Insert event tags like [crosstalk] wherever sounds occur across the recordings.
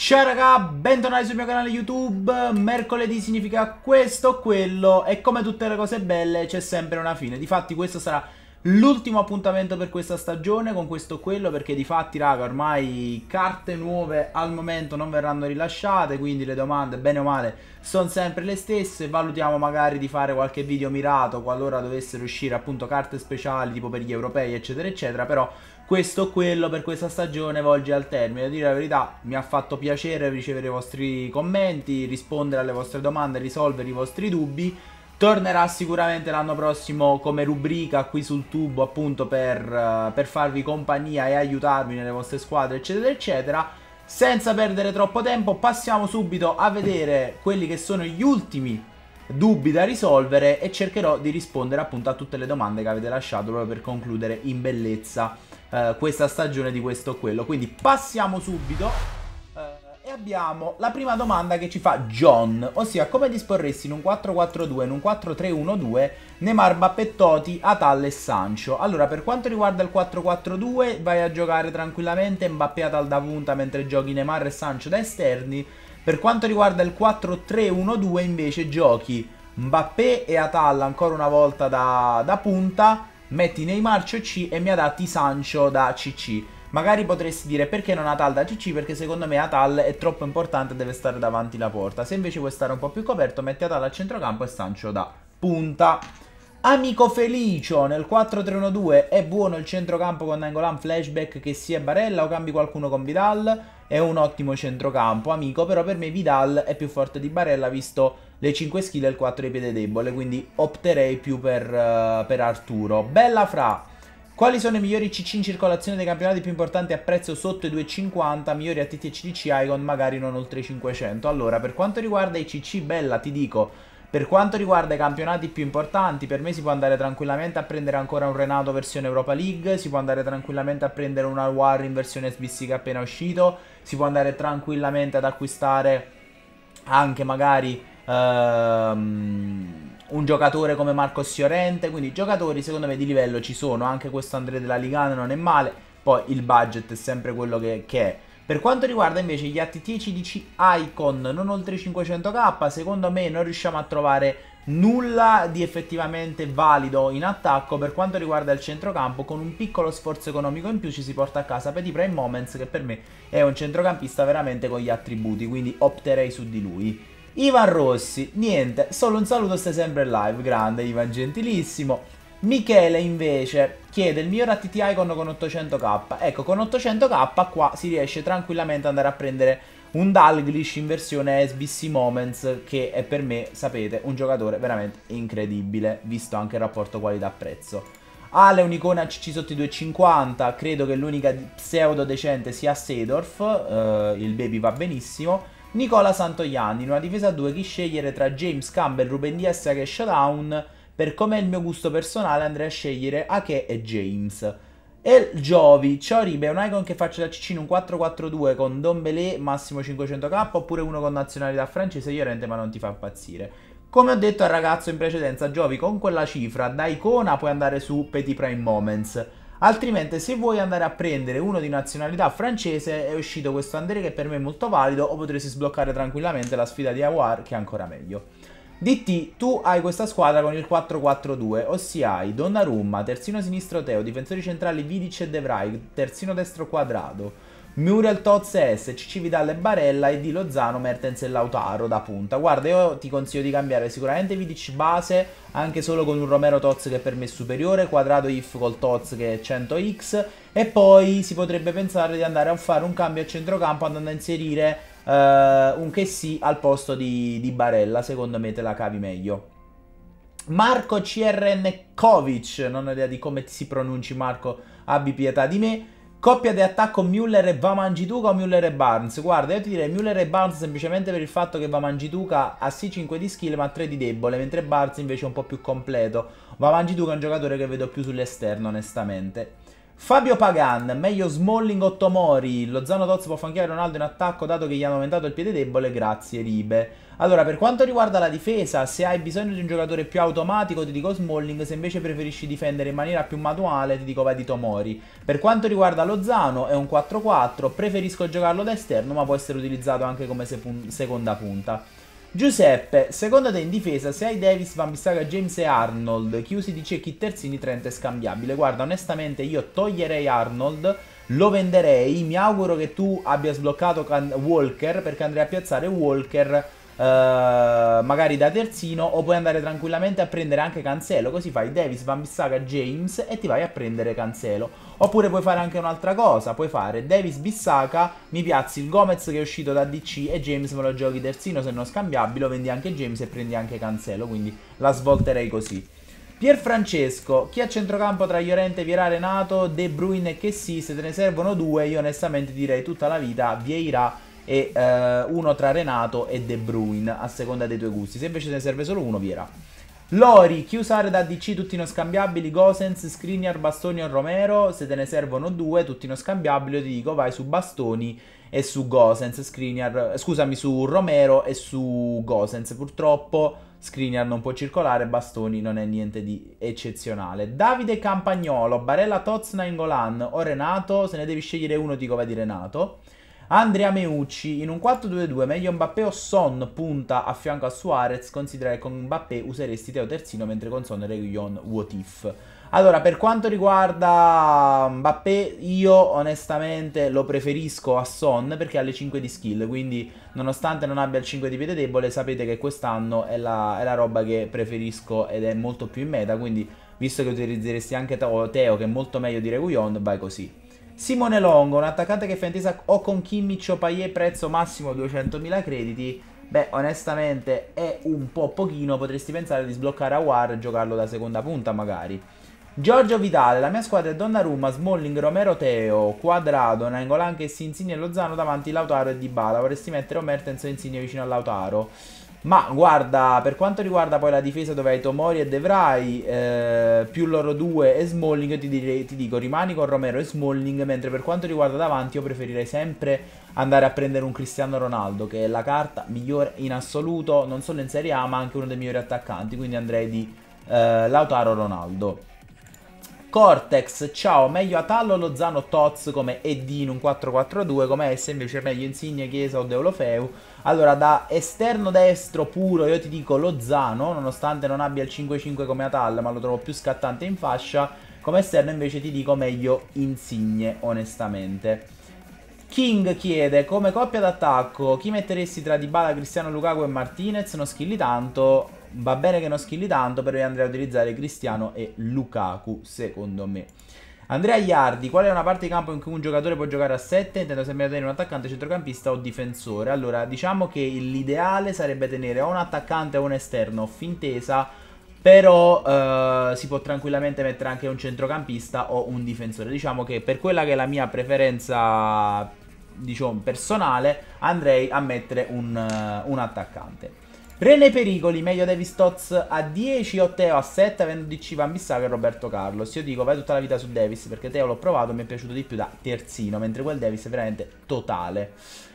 Ciao raga, bentornati sul mio canale YouTube, mercoledì significa questo, o quello e come tutte le cose belle c'è sempre una fine, difatti questo sarà l'ultimo appuntamento per questa stagione con questo o quello perché difatti raga ormai carte nuove al momento non verranno rilasciate quindi le domande bene o male sono sempre le stesse, valutiamo magari di fare qualche video mirato qualora dovessero uscire appunto carte speciali tipo per gli europei eccetera eccetera però questo o quello per questa stagione volge al termine. A dire la verità, mi ha fatto piacere ricevere i vostri commenti, rispondere alle vostre domande, risolvere i vostri dubbi. Tornerà sicuramente l'anno prossimo come rubrica qui sul tubo appunto per, eh, per farvi compagnia e aiutarvi nelle vostre squadre eccetera eccetera. Senza perdere troppo tempo passiamo subito a vedere quelli che sono gli ultimi dubbi da risolvere e cercherò di rispondere appunto a tutte le domande che avete lasciato proprio per concludere in bellezza. Eh, questa stagione di questo o quello. Quindi passiamo subito eh, e abbiamo la prima domanda che ci fa John, ossia come disporresti in un 4-4-2, in un 4-3-1-2 Neymar, Mbappé, Totti, Atal e Sancho? Allora, per quanto riguarda il 4-4-2 vai a giocare tranquillamente Mbappé, Atal da punta mentre giochi Neymar e Sancho da esterni. Per quanto riguarda il 4-3-1-2 invece giochi Mbappé e Atal ancora una volta da, da punta metti Neymar CC e mi adatti Sancho da CC. Magari potresti dire perché non Atal da CC perché secondo me Atal è troppo importante e deve stare davanti la porta. Se invece vuoi stare un po' più coperto metti Atal al centrocampo e Sancho da punta. Amico Felicio nel 4-3-1-2 è buono il centrocampo con Angolan flashback che sia Barella o cambi qualcuno con Vidal è un ottimo centrocampo amico però per me Vidal è più forte di Barella visto le 5 skill e il 4 di piede debole quindi opterei più per, uh, per Arturo Bella Fra quali sono i migliori CC in circolazione dei campionati più importanti a prezzo sotto i 2,50? Migliori a TT e CDC Icon magari non oltre i 500. Allora, per quanto riguarda i CC, bella, ti dico, per quanto riguarda i campionati più importanti, per me si può andare tranquillamente a prendere ancora un Renato versione Europa League, si può andare tranquillamente a prendere un Alwar in versione SBC che è appena uscito, si può andare tranquillamente ad acquistare anche magari ehm, un giocatore come Marcos Siorente, quindi giocatori secondo me di livello ci sono, anche questo Andrea della Ligana non è male, poi il budget è sempre quello che, che è. Per quanto riguarda invece gli ATT CDC Icon, non oltre i 500k, secondo me non riusciamo a trovare nulla di effettivamente valido in attacco per quanto riguarda il centrocampo con un piccolo sforzo economico in più ci si porta a casa Petit Prime Moments che per me è un centrocampista veramente con gli attributi quindi opterei su di lui Ivan Rossi, niente, solo un saluto, stai sempre live, grande Ivan, gentilissimo Michele invece chiede il miglior ATT Icon con 800k. Ecco, con 800k qua si riesce tranquillamente ad andare a prendere un Dalglish in versione SBC Moments che è per me, sapete, un giocatore veramente incredibile, visto anche il rapporto qualità-prezzo. Ale ah, è un'icona CC sotto i 2,50, credo che l'unica pseudo decente sia Sedorf, eh, il baby va benissimo. Nicola Santoianni, in una difesa a due, chi scegliere tra James Campbell, Ruben Diaz e Showdown per come è il mio gusto personale andrei a scegliere Ake e James. E Giovi, ciao Ribe, è un icon che faccio da Ciccino un 4-4-2 con Don Belé massimo 500k oppure uno con nazionalità francese, chiaramente ma non ti fa impazzire. Come ho detto al ragazzo in precedenza, Giovi con quella cifra da icona puoi andare su Petit Prime Moments. Altrimenti se vuoi andare a prendere uno di nazionalità francese è uscito questo André che per me è molto valido o potresti sbloccare tranquillamente la sfida di Awar che è ancora meglio. DT, tu hai questa squadra con il 4-4-2, ossia hai Donnarumma, terzino sinistro Teo, difensori centrali Vidic e De Vrij, terzino destro Quadrado, Muriel Toz S, Vidal e Barella e Di Lozano, Mertens e Lautaro da punta. Guarda, io ti consiglio di cambiare sicuramente Vidic base, anche solo con un Romero Toz che per me è superiore, quadrato If col Toz che è 100x e poi si potrebbe pensare di andare a fare un cambio a centrocampo andando a inserire uh, un che sì al posto di, di Barella, secondo me te la cavi meglio. Marco CRN Kovic, non ho idea di come si pronunci Marco, abbi pietà di me. Coppia di attacco Müller e Vamangituka o Müller e Barnes? Guarda, io ti direi Müller e Barnes semplicemente per il fatto che Vamangituka ha sì 5 di skill ma 3 di debole, mentre Barnes invece è un po' più completo. Vamangituka è un giocatore che vedo più sull'esterno, onestamente. Fabio Pagan, meglio Smalling o Tomori. Lo Zano Toz può fanchiare Ronaldo in attacco dato che gli hanno aumentato il piede debole, grazie Ribe. Allora, per quanto riguarda la difesa, se hai bisogno di un giocatore più automatico ti dico Smalling, se invece preferisci difendere in maniera più manuale ti dico vai di Tomori. Per quanto riguarda Lozano è un 4-4, preferisco giocarlo da esterno ma può essere utilizzato anche come seconda punta. Giuseppe, secondo te in difesa, se hai Davis, Van Bissaka, James e Arnold, chiusi di cecchi terzini, Trent è scambiabile. Guarda, onestamente io toglierei Arnold, lo venderei, mi auguro che tu abbia sbloccato Walker, perché andrei a piazzare Walker eh, magari da terzino o puoi andare tranquillamente a prendere anche Cancelo così fai Davis, Van Bissaka, James e ti vai a prendere Cancelo oppure puoi fare anche un'altra cosa puoi fare Davis, Bissaka mi piazzi il Gomez che è uscito da DC e James me lo giochi terzino se non scambiabile lo vendi anche James e prendi anche Cancelo quindi la svolterei così Pier Francesco, chi ha centrocampo tra Llorente, Vierà, Renato, De Bruyne e Chessy, se te ne servono due, io onestamente direi tutta la vita Vieira e eh, uno tra Renato e De Bruyne, a seconda dei tuoi gusti. Se invece ne serve solo uno, Viera. Lori, chi usare da DC, tutti non scambiabili, Gosens, Skriniar, Bastoni o Romero, se te ne servono due, tutti non scambiabili, io ti dico vai su Bastoni e su Gosens, Skriniar, scusami, su Romero e su Gosens, purtroppo Skriniar non può circolare, Bastoni non è niente di eccezionale. Davide Campagnolo, Barella, Tozna, Ingolan o Renato, se ne devi scegliere uno ti dico vai di Renato. Andrea Meucci, in un 4-2-2 meglio Mbappé o Son punta a fianco a Suarez, considera che con Mbappé useresti Teo Terzino mentre con Son Reguillon What If. Allora, per quanto riguarda Mbappé, io onestamente lo preferisco a Son perché ha le 5 di skill, quindi nonostante non abbia il 5 di piede debole, sapete che quest'anno è la, è la roba che preferisco ed è molto più in meta, quindi visto che utilizzeresti anche Teo, che è molto meglio di Reguillon, vai così. Simone Longo, un attaccante che fa intesa o con Kimmich o Payet, prezzo massimo 200.000 crediti. Beh, onestamente è un po' pochino, potresti pensare di sbloccare Awar e giocarlo da seconda punta magari. Giorgio Vitale, la mia squadra è Donnarumma, Smalling, Romero, Teo, Quadrado, Nangolan che si insigne Lozano davanti Lautaro e Dybala. Vorresti mettere o Mertens e Insigne vicino a Lautaro. Ma guarda, per quanto riguarda poi la difesa dove hai Tomori e Devrai, eh, più loro due e Smalling, io ti, direi, ti dico rimani con Romero e Smalling, mentre per quanto riguarda davanti io preferirei sempre andare a prendere un Cristiano Ronaldo, che è la carta migliore in assoluto, non solo in Serie A, ma anche uno dei migliori attaccanti, quindi andrei di eh, Lautaro Ronaldo. Cortex, ciao, meglio Atallo, Lozano, Toz come Edin, un 4-4-2, come S invece meglio Insigne, Chiesa o Deulofeu. Allora, da esterno destro puro io ti dico Lozano, nonostante non abbia il 5-5 come Atallo, ma lo trovo più scattante in fascia. Come esterno invece ti dico meglio Insigne, onestamente. King chiede come coppia d'attacco chi metteresti tra Dybala, Cristiano Lukaku e Martinez non schilli tanto va bene che non skilli tanto, però io andrei a utilizzare Cristiano e Lukaku, secondo me. Andrea Iardi, qual è una parte di campo in cui un giocatore può giocare a 7? Intendo sempre tenere un attaccante, centrocampista o difensore. Allora, diciamo che l'ideale sarebbe tenere o un attaccante o un esterno, fintesa, però eh, si può tranquillamente mettere anche un centrocampista o un difensore. Diciamo che per quella che è la mia preferenza diciamo, personale, andrei a mettere un, eh, un attaccante. Rene Pericoli, meglio Davis Stotz a 10 o Teo a 7, avendo DC Van Bissaka e Roberto Carlos. Io dico vai tutta la vita su Davis perché Teo l'ho provato e mi è piaciuto di più da terzino, mentre quel Davis è veramente totale.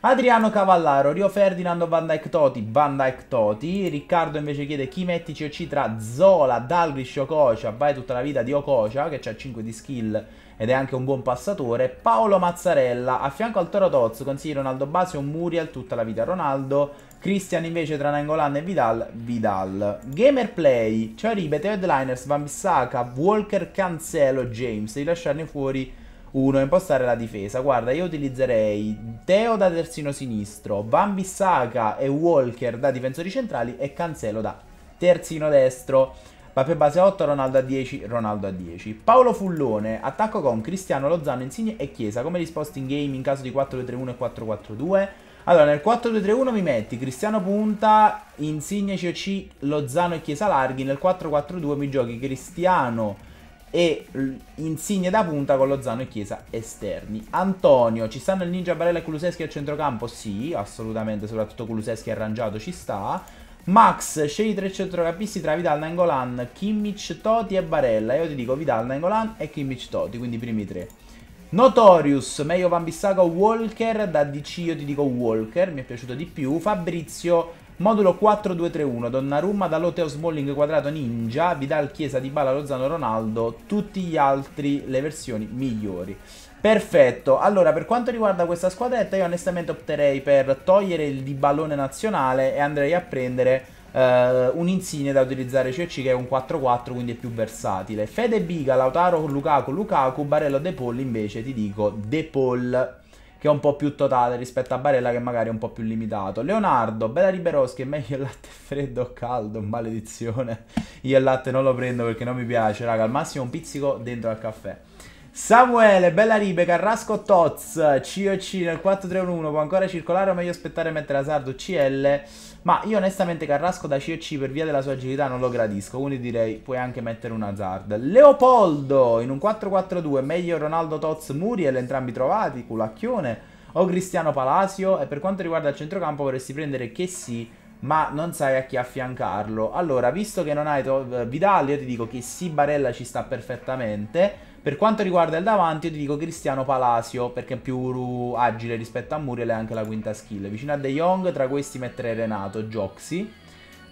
Adriano Cavallaro, Rio Ferdinando Van Dyke Toti, Van Dyke Toti, Riccardo invece chiede chi metti COC tra Zola, Dalglish, Ococia, vai tutta la vita di Ococia, che ha 5 di skill ed è anche un buon passatore, Paolo Mazzarella, a fianco al Toro Tozzo consigli Ronaldo o Muriel tutta la vita Ronaldo, Christian invece tra Nangolan e Vidal, Vidal. Gamerplay, cioè ripete headliners Van Bissaka, Walker, Cancelo, James, di lasciarne fuori uno, impostare la difesa. Guarda, io utilizzerei Teo da terzino sinistro, Van Bissaka e Walker da difensori centrali e Cancelo da terzino destro. Pape base 8, Ronaldo a 10, Ronaldo a 10. Paolo Fullone, attacco con Cristiano Lozano, Insigne e Chiesa come risposte in game in caso di 4-3-1 e 4-4-2. Allora, nel 4-2-3-1 mi metti Cristiano Punta, Insigne, COC, Lozano e Chiesa Larghi. Nel 4-4-2 mi giochi Cristiano e Insigne da punta con Lozano e Chiesa esterni. Antonio, ci stanno il Ninja Barella e Kuluseschi al centrocampo? Sì, assolutamente, soprattutto Kuluseschi arrangiato ci sta. Max, scegli tre centrocampisti tra Vidal, Nangolan, Kimmich, Toti e Barella. Io ti dico Vidal, Nangolan e Kimmich, Toti, quindi i primi tre. Notorious, meglio Van Bissaka o Walker, da DC io ti dico Walker, mi è piaciuto di più. Fabrizio, modulo 4-2-3-1, Donnarumma, Daloteo, Smalling, Quadrato, Ninja, Vidal, Chiesa, Dybala, Lozano, Ronaldo, tutti gli altri le versioni migliori. Perfetto, allora per quanto riguarda questa squadretta io onestamente opterei per togliere il di ballone nazionale e andrei a prendere eh, insigne da utilizzare CRC che è un 4-4 quindi è più versatile. Fede Biga, Lautaro, Lukaku, Lukaku, Barella De Paul invece ti dico De Paul che è un po' più totale rispetto a Barella che magari è un po' più limitato. Leonardo, Bella Riberoschi è meglio il latte [laughs] freddo o caldo, maledizione. Io il latte non lo prendo perché non mi piace, raga, al massimo un pizzico dentro al caffè. Samuele, Bella Ribe, Carrasco, Toz, COC nel 4-3-1-1 può ancora circolare o meglio aspettare e mettere Asardo CL? Ma io onestamente Carrasco da COC per via della sua agilità non lo gradisco, quindi direi puoi anche mettere un Hazard. Leopoldo in un 4-4-2, meglio Ronaldo Toz Muriel, entrambi trovati, culacchione, o Cristiano Palacio? e per quanto riguarda il centrocampo vorresti prendere che sì ma non sai a chi affiancarlo. Allora, visto che non hai Vidal, io ti dico che sì, Barella ci sta perfettamente. Per quanto riguarda il davanti, io ti dico Cristiano Palacio, perché è più agile rispetto a Muriel e anche la quinta skill. Vicino a De Jong, tra questi metterei Renato, Joxy.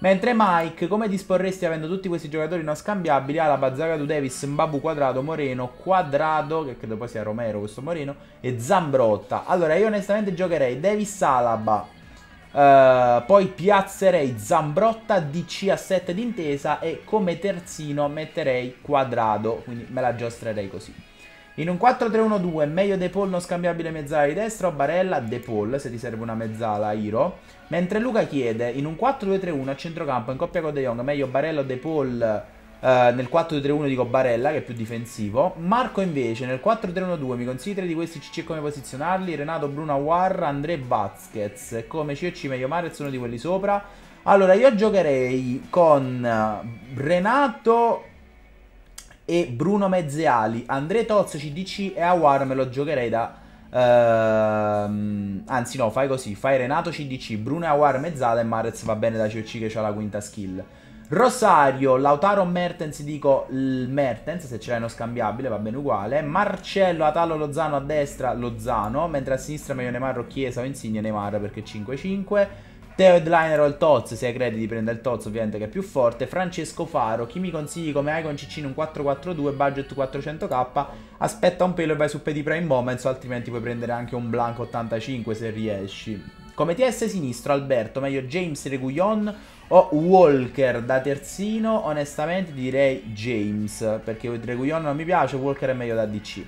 Mentre Mike, come disporresti avendo tutti questi giocatori non scambiabili? Alaba, du Davis, Mbabu, Quadrado, Moreno, Quadrado, che credo poi sia Romero questo Moreno, e Zambrotta. Allora, io onestamente giocherei Davis, Alaba, Uh, poi piazzerei Zambrotta DC a 7 d'intesa e come terzino metterei Quadrado, quindi me la giostrerei così. In un 4-3-1-2, meglio De Paul non scambiabile mezzala di destra o Barella De Paul, se ti serve una mezzala Iro. Mentre Luca chiede, in un 4-2-3-1 a centrocampo in coppia con De Jong, meglio Barella o De Paul eh, nel 4-3-1 dico Barella che è più difensivo. Marco invece nel 4-3-1-2 mi consideri di questi CC come posizionarli? Renato Bruno Aguar, André Vazquez come CC meglio Marez uno di quelli sopra. Allora io giocherei con eh, Renato e Bruno Mezzeali, André Tozzo CDC e Awar me lo giocherei da... Uh, anzi no, fai così, fai Renato CDC, Bruno e Awar mezzala e Marez va bene da COC che ha la quinta skill. Rosario, Lautaro Mertens, dico il Mertens, se ce l'hai uno scambiabile va bene uguale. Marcello, Atalo, Lozano a destra, Lozano, mentre a sinistra meglio Neymar o Chiesa o Insigne Neymar perché 5-5. Teo Headliner o il Toz, se hai crediti prende il Toz ovviamente che è più forte. Francesco Faro, chi mi consigli come Icon Ciccino un 4-4-2, budget 400k, aspetta un pelo e vai su Petit Prime Moments, altrimenti puoi prendere anche un Blanco 85 se riesci. Come TS sinistro Alberto, meglio James Reguillon ho Walker da terzino, onestamente direi James, perché Dreguion non mi piace, Walker è meglio da DC.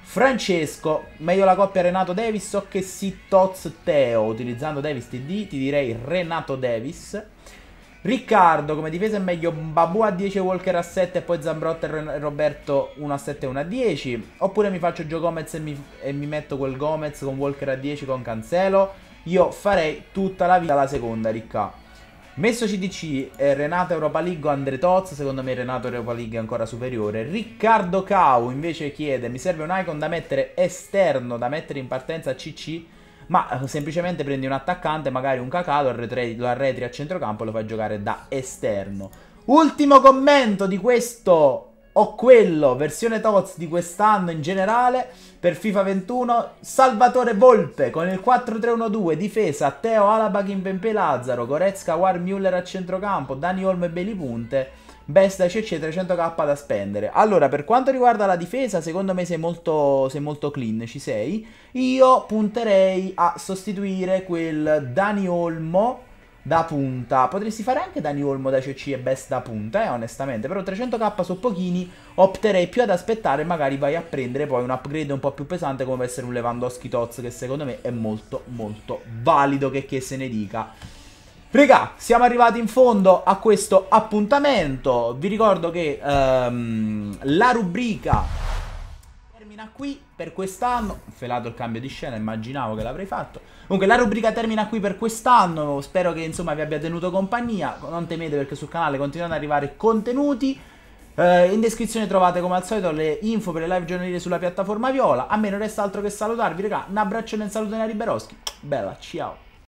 Francesco, meglio la coppia Renato Davis o che si Toz Teo, utilizzando Davis TD ti direi Renato Davis. Riccardo, come difesa è meglio Babu a 10, Walker a 7 e poi Zambrotta e Roberto 1 a 7 e 1 a 10. Oppure mi faccio Gio Gomez e mi, e mi metto quel Gomez con Walker a 10 con Cancelo. Io farei tutta la vita la seconda, Riccardo. Messo CDC, eh, Renato Europa League o Andre Toz, secondo me Renato Europa League è ancora superiore. Riccardo Cau invece chiede, mi serve un icon da mettere esterno, da mettere in partenza CC, ma eh, semplicemente prendi un attaccante, magari un cacato, lo arretri a centrocampo e lo fai giocare da esterno. Ultimo commento di questo o quello, versione Toz di quest'anno in generale, per FIFA 21, Salvatore Volpe con il 4-3-1-2, difesa, Teo Alaba, Kimpempe, Lazzaro, Goretzka, War, Müller a centrocampo, Dani Olmo e Belipunte, Besta eccetera, 300k da spendere. Allora, per quanto riguarda la difesa, secondo me sei molto, sei molto clean, ci sei. Io punterei a sostituire quel Dani Olmo da punta. Potresti fare anche Dani Olmo da CC cioè e Best da punta, eh, onestamente. Però 300k su pochini opterei più ad aspettare magari vai a prendere poi un upgrade un po' più pesante come può essere un Lewandowski Toz che secondo me è molto molto valido che, che se ne dica. Regà, siamo arrivati in fondo a questo appuntamento. Vi ricordo che um, la rubrica termina qui per quest'anno. Felato il cambio di scena, immaginavo che l'avrei fatto. Comunque la rubrica termina qui per quest'anno. Spero che insomma vi abbia tenuto compagnia. Non temete perché sul canale continuano ad arrivare contenuti. Eh, in descrizione trovate come al solito le info per le live giornaliere sulla piattaforma Viola. A me non resta altro che salutarvi, raga. Un abbraccione e un saluto da Riberoschi. Bella, ciao.